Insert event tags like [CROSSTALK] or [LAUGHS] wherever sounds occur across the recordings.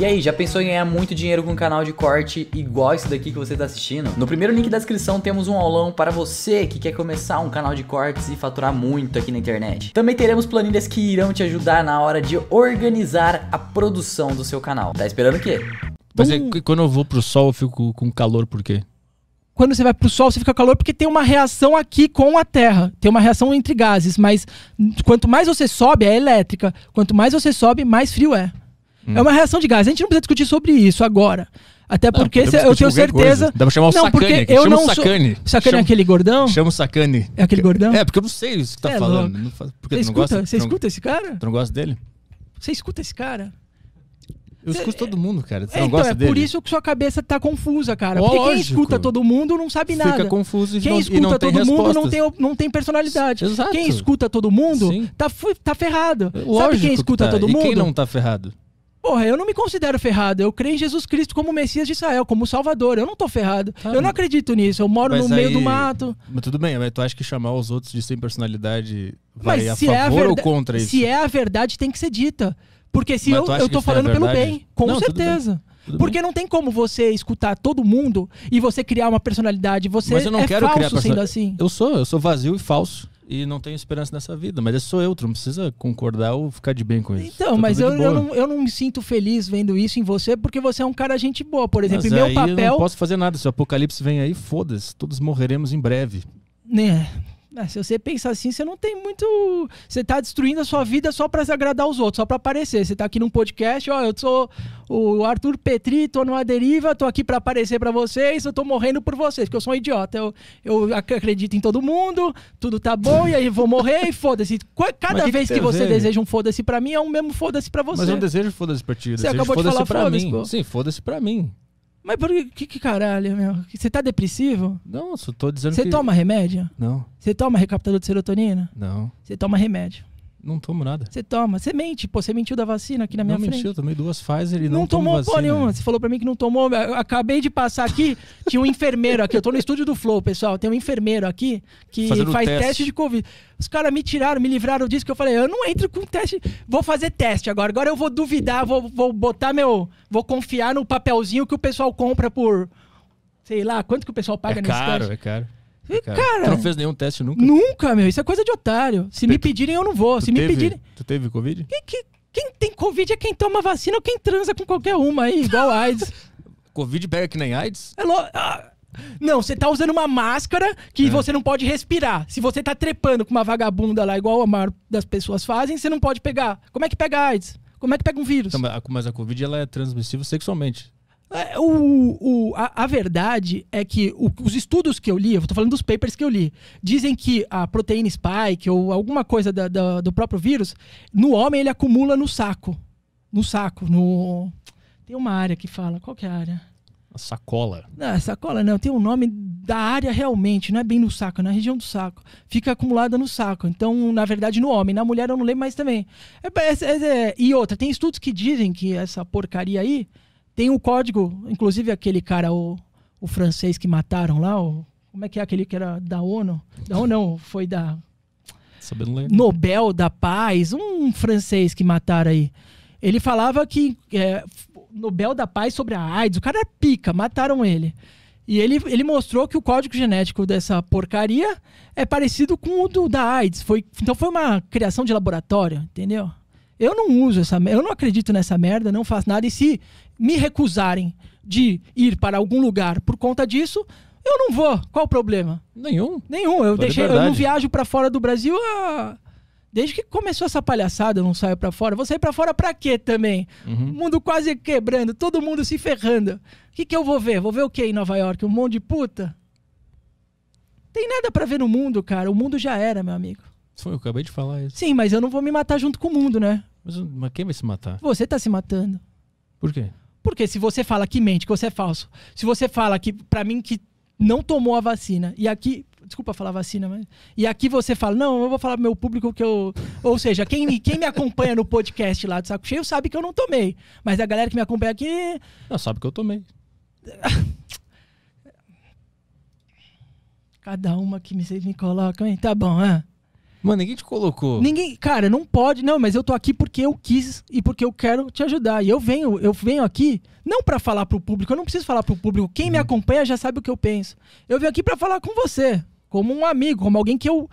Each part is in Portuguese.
E aí, já pensou em ganhar muito dinheiro com um canal de corte igual esse daqui que você está assistindo? No primeiro link da descrição temos um aulão para você que quer começar um canal de cortes e faturar muito aqui na internet. Também teremos planilhas que irão te ajudar na hora de organizar a produção do seu canal. Tá esperando o quê? Mas é, quando eu vou pro sol eu fico com calor por quê? quando você vai para o Sol, você fica calor porque tem uma reação aqui com a Terra. Tem uma reação entre gases, mas quanto mais você sobe, é elétrica. Quanto mais você sobe, mais frio é. Hum. É uma reação de gás. A gente não precisa discutir sobre isso agora. Até porque não, eu tenho certeza. Coisa. Dá pra chamar o Sacane. Porque aqui. eu chama não Sacane. Sou... Sacane é chama... é aquele gordão? Chama o Sacane. É aquele gordão? É, porque eu não sei o que tá é, falando. Não... você escuta, gosta... você não... escuta esse cara? Tu não gosta dele? Você escuta esse cara? Eu escuto todo é- mundo, cara. Você é, não então, é dele? por isso que sua cabeça tá confusa, cara. Porque Lógico. quem escuta todo mundo não sabe nada. Fica confuso e Quem não, escuta e não todo mundo não tem, não tem personalidade. Exato. Quem escuta todo mundo tá, tá ferrado. Lógico sabe quem escuta que tá. todo mundo? E quem não tá ferrado? Porra, eu não me considero ferrado. Eu creio em Jesus Cristo como Messias de Israel, como Salvador. Eu não tô ferrado. Tá eu não acredito nisso. Eu moro no meio do mato. Mas tudo bem, mas tu acha que chamar os outros de sem personalidade vai mas a favor é a ou contra isso? Se é a verdade, tem que ser dita. Porque se eu, eu tô é falando é pelo bem, com não, certeza. Tudo bem. Tudo Porque bem. não tem como você escutar todo mundo e você criar uma personalidade. Você Mas eu não é quero falso criar sendo assim. Eu sou, eu sou vazio e falso e não tenho esperança nessa vida. Mas esse é sou eu, tu não precisa concordar ou ficar de bem com isso. Então, tá mas eu, eu, não, eu não me sinto feliz vendo isso em você, porque você é um cara gente boa. Por exemplo, mas meu papel. Eu não posso fazer nada. Se o apocalipse vem aí, foda-se, todos morreremos em breve. Né, é, se você pensar assim, você não tem muito. Você está destruindo a sua vida só para agradar os outros, só para aparecer. Você está aqui num podcast, ó, eu sou o Arthur Petri, tô numa deriva, tô aqui para aparecer para vocês, eu tô morrendo por vocês, porque eu sou um idiota. Eu, eu acredito em todo mundo, tudo tá bom, e aí vou morrer e foda-se. Cada que vez que, que você deseja um foda-se para mim, é um mesmo foda-se para é você. Mas eu não desejo foda-se pra ti, eu você acabou de falar foda pra mim. Pô. Sim, foda-se para mim. Mas por que, que caralho, meu? Você tá depressivo? Não, só tô dizendo Você que... toma remédio? Não. Você toma recaptador de serotonina? Não. Você toma remédio. Não tomo nada. Você toma. Você mente. Pô, você mentiu da vacina aqui na minha não frente. Não mentiu, tomei duas Pfizer e não Não tomou vacina. pô nenhuma. Você falou pra mim que não tomou. Eu acabei de passar aqui, tinha um enfermeiro aqui. Eu tô no estúdio do Flow, pessoal. Tem um enfermeiro aqui que Fazendo faz teste. teste. de Covid. Os caras me tiraram, me livraram disso que eu falei, eu não entro com teste. Vou fazer teste agora. Agora eu vou duvidar, vou, vou botar meu... Vou confiar no papelzinho que o pessoal compra por... Sei lá, quanto que o pessoal paga é nesse caro, teste. É caro, é caro. E, cara, tu não fez nenhum teste nunca? Nunca, meu. Isso é coisa de otário. Se me pedirem, eu não vou. Se me teve, pedirem. Tu teve Covid? Quem, que, quem tem Covid é quem toma vacina ou quem transa com qualquer uma aí, igual [LAUGHS] AIDS. Covid pega que nem AIDS? É lo... Ah. Não, você tá usando uma máscara que é. você não pode respirar. Se você tá trepando com uma vagabunda lá, igual a maior das pessoas fazem, você não pode pegar. Como é que pega AIDS? Como é que pega um vírus? Então, mas a Covid ela é transmissível sexualmente. É, o, o, a, a, verdade é que o, os estudos que eu li, eu estou falando dos papers que eu li, dizem que a proteína spike ou alguma coisa da, da, do próprio vírus, no homem ele acumula no saco. No saco, no. Tem uma área que fala. Qual que é a área? A sacola. Não, sacola não, tem um nome da área realmente, não é bem no saco, é na região do saco. Fica acumulada no saco. Então, na verdade, no homem, na mulher eu não lembro mais também. É é, é, é, e outra, tem estudos que dizem que essa porcaria aí tem o um código, inclusive aquele cara, o, o francês que mataram lá, o, como é que é aquele que era da ONU? Da ONU não, foi da Nobel da Paz, um francês que mataram aí. Ele falava que é, Nobel da Paz sobre a AIDS, o cara é pica, mataram ele. E ele, ele mostrou que o código genético dessa porcaria é parecido com o do, da AIDS. Foi, então foi uma criação de laboratório, entendeu? Eu não uso essa eu não acredito nessa merda, não faço nada. E se me recusarem de ir para algum lugar por conta disso, eu não vou. Qual o problema? Nenhum. Nenhum. Eu, deixei, eu não viajo para fora do Brasil a... Desde que começou essa palhaçada, eu não saio para fora. Vou sair para fora para quê também? Uhum. O mundo quase quebrando, todo mundo se ferrando. O que, que eu vou ver? Vou ver o que em Nova York? Um monte de puta? Tem nada para ver no mundo, cara. O mundo já era, meu amigo. Foi, eu acabei de falar isso. Sim, mas eu não vou me matar junto com o mundo, né? Mas, mas quem vai se matar? Você tá se matando. Por quê? Porque se você fala que mente, que você é falso, se você fala que, para mim, que não tomou a vacina, e aqui desculpa falar vacina, mas. E aqui você fala, não, eu vou falar pro meu público que eu. Ou seja, quem, quem me acompanha no podcast lá do Saco Cheio sabe que eu não tomei. Mas a galera que me acompanha aqui. Não, sabe que eu tomei. [LAUGHS] Cada uma que me, me colocam, hein? Tá bom, hein? Mano, ninguém te colocou. Ninguém, cara, não pode, não, mas eu tô aqui porque eu quis e porque eu quero te ajudar. E eu venho, eu venho aqui não para falar pro público, eu não preciso falar pro público. Quem me uhum. acompanha já sabe o que eu penso. Eu venho aqui para falar com você, como um amigo, como alguém que eu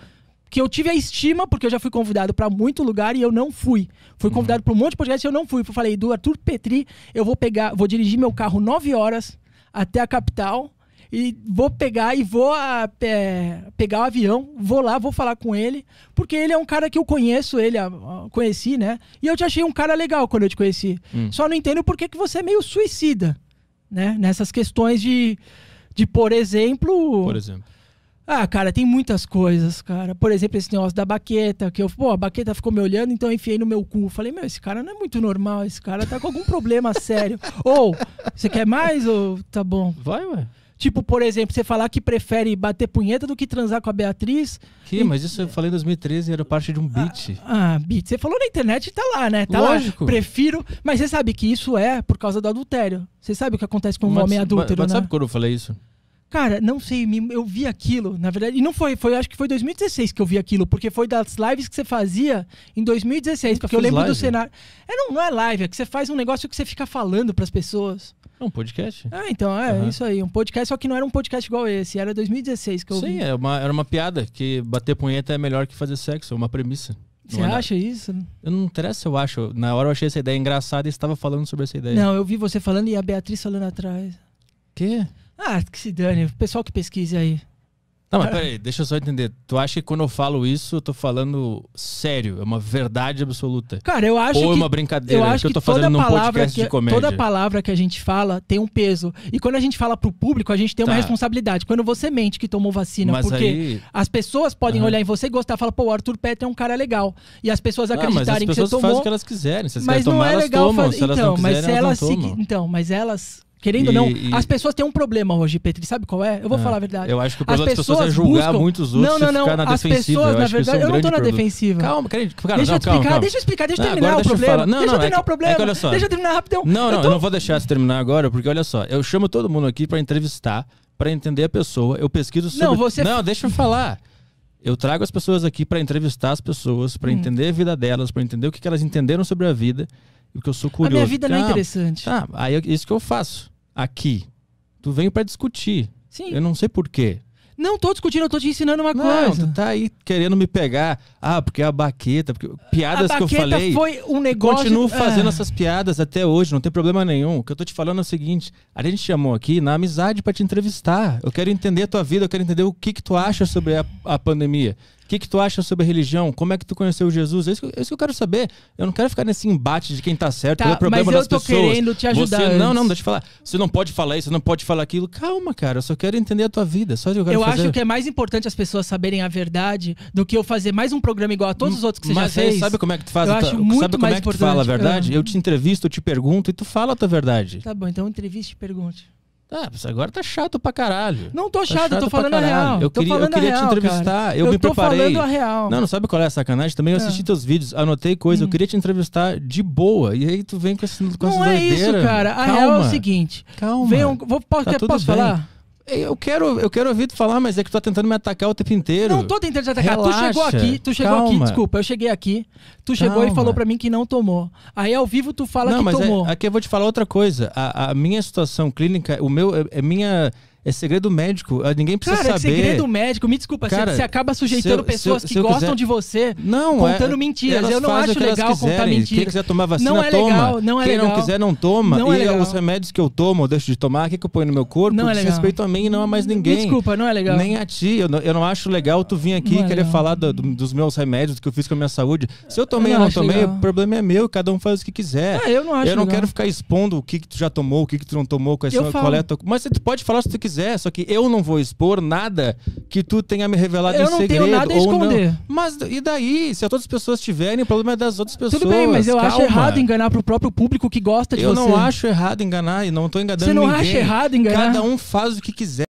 que eu tive a estima, porque eu já fui convidado para muito lugar e eu não fui. Fui uhum. convidado para um monte de podcast e eu não fui. Eu falei do Arthur Petri, eu vou pegar, vou dirigir meu carro 9 horas até a capital e vou pegar e vou a, ah, é, pegar o avião, vou lá, vou falar com ele, porque ele é um cara que eu conheço, ele a, ah, a, conheci, né? E eu te achei um cara legal quando eu te conheci. Hum. Só não entendo por que, que você é meio suicida, né? Nessas questões de, de por exemplo. Por exemplo. Ah, cara, tem muitas coisas, cara. Por exemplo, esse negócio da baqueta, que eu, pô, a baqueta ficou me olhando, então eu enfiei no meu cu. Falei, meu, esse cara não é muito normal, esse cara tá com algum problema [LAUGHS] sério. Ou, você quer mais? Ou tá bom? Vai, ué. Tipo, por exemplo, você falar que prefere bater punheta do que transar com a Beatriz. Que? E... Mas isso eu falei em 2013, era parte de um ah, beat. Ah, ah beat. Você falou na internet e tá lá, né? Tá Lógico. Lá. Prefiro. Mas você sabe que isso é por causa do adultério. Você sabe o que acontece com um mas, homem adúltero, mas, mas né? sabe quando eu falei isso? Cara, não sei, eu vi aquilo, na verdade, e não foi, foi, acho que foi 2016 que eu vi aquilo, porque foi das lives que você fazia em 2016, Nunca porque eu lembro live. do cenário. É, não, não é live, é que você faz um negócio que você fica falando para as pessoas. É um podcast? Ah, então, é uhum. isso aí. Um podcast, só que não era um podcast igual esse. Era 2016 que eu Sim, vi. Sim, é era uma piada que bater punheta é melhor que fazer sexo. É uma premissa. Você é acha nada. isso? Eu não interessa, eu acho. Na hora eu achei essa ideia engraçada e estava falando sobre essa ideia. Não, eu vi você falando e a Beatriz falando atrás. Quê? Ah, que se dane. O pessoal que pesquise aí. Não, mas peraí, deixa eu só entender. Tu acha que quando eu falo isso, eu tô falando sério? É uma verdade absoluta? Cara, eu acho Ou é que... é uma brincadeira? Eu é acho que, eu tô fazendo num podcast que, de comédia. Toda palavra que a gente fala tem um peso. E quando a gente fala pro público, a gente tem tá. uma responsabilidade. Quando você mente que tomou vacina, mas porque aí... as pessoas podem uhum. olhar em você e gostar e falar, pô, o Arthur Petri é um cara legal. E as pessoas ah, acreditarem não, mas as pessoas que você tomou... fazem o que elas quiserem. Se elas mas não é tomar, é legal elas tomam. Faz... Se elas então, não quiserem, mas elas, elas se... Então, mas elas Querendo ou não, e... as pessoas têm um problema hoje, Petri. Sabe qual é? Eu vou é. falar a verdade. Eu acho que o problema as pessoas, pessoas é julgar buscam... muitos outros não, não, não. ficar na as Pessoas, na verdade, é um eu não tô na produto. defensiva. Calma, querido. Cara, deixa, eu explicar, deixa eu explicar, deixa eu terminar o problema. não, deixa eu é terminar é que, o problema. É olha só. Deixa eu terminar rapidão. Não, não, eu, tô... eu não vou deixar você terminar agora, porque olha só, eu chamo todo mundo aqui para entrevistar, para entender a pessoa. Eu pesquiso sobre. Não, você... não deixa eu falar. Eu trago as pessoas aqui para entrevistar as pessoas, para hum. entender a vida delas, para entender o que elas entenderam sobre a vida. Porque eu sou curioso. A minha vida não é interessante. Ah, aí é isso que eu faço. Aqui. Tu vem para discutir. Sim. Eu não sei porquê. Não tô discutindo, eu tô te ensinando uma não, coisa. Não, tu tá aí querendo me pegar. Ah, porque é a baqueta, porque piadas a que eu falei. foi um negócio. Continuo fazendo ah. essas piadas até hoje, não tem problema nenhum. O que eu tô te falando é o seguinte, a gente chamou aqui na amizade para te entrevistar. Eu quero entender a tua vida, eu quero entender o que que tu acha sobre a, a pandemia. O que, que tu acha sobre religião? Como é que tu conheceu Jesus? É isso, que, é isso que eu quero saber. Eu não quero ficar nesse embate de quem tá certo, tá, é o problema das pessoas. Mas eu tô pessoas. querendo te ajudar. Você, não, não, deixa eu falar. Você não pode falar isso, não pode falar aquilo. Calma, cara, eu só quero entender a tua vida. Só eu quero eu fazer. acho que é mais importante as pessoas saberem a verdade do que eu fazer mais um programa igual a todos os outros que você mas já fez. Mas sabe como é que tu faz? Eu acho sabe muito sabe como é mais é que tu fala a verdade? É. Eu te entrevisto, eu te pergunto e tu fala a tua verdade. Tá bom, então entrevista e pergunte. Tá, agora tá chato pra caralho. Não tô tá chato, tô falando a real. Eu tô queria, eu queria real, te entrevistar, eu, eu, me tô preparei. falando a real. Não, não sabe qual é a sacanagem? Também eu assisti ah. teus vídeos, anotei coisa, hum. eu queria te entrevistar de boa. E aí tu vem com essa com Não é doideira. isso, cara. A Calma. real é o seguinte. Calma. Vem um, vou, posso, tá tudo posso falar? Eu quero, eu quero ouvir tu falar, mas é que tu tá tentando me atacar o tempo inteiro. Não tô tentando te atacar. Relaxa, tu chegou aqui, tu chegou calma. aqui, desculpa, eu cheguei aqui. Tu chegou calma. e falou para mim que não tomou. Aí ao vivo tu fala não, que mas é, tomou. É, aqui eu vou te falar outra coisa. A, a minha situação clínica, o meu, é, é minha é segredo médico. Ah, ninguém precisa cara, é saber. Cara, é segredo médico. Me desculpa, cara, você, acaba sujeitando pessoas que gostam quiser... de você não, contando é, mentiras. Eu não acho legal contar mentiras. Quem quiser tomar vacina, não é legal, toma. Não é Quem legal. não quiser, não toma. Não é e é legal. os remédios que eu tomo, eu deixo de tomar, o que, que eu ponho no meu corpo? Não é legal. respeito a mim e não a mais ninguém. Me desculpa, não é legal. Nem a ti. Eu não, eu não acho legal tu vir aqui é querer falar do, dos meus remédios, do que eu fiz com a minha saúde. Se eu tomei ou não, tomei, legal. o problema é meu. Cada um faz o que quiser. Ah, eu não acho Eu não quero ficar expondo o que, que tu já tomou, o que, que tu não tomou, qual é a coleta. Mas tu pode falar se tu quiser quiser, é, só que eu não vou expor nada que tu tenha me revelado em segredo. Eu não tenho nada a esconder. Não. Mas e daí? Se todas as pessoas tiverem, o problema é das outras pessoas. Tudo bem, mas eu Calma. acho errado enganar pro próprio público que gosta de eu você. Eu não acho errado enganar e não tô enganando ninguém. Você não ninguém. acha errado enganar? Cada um faz o que quiser.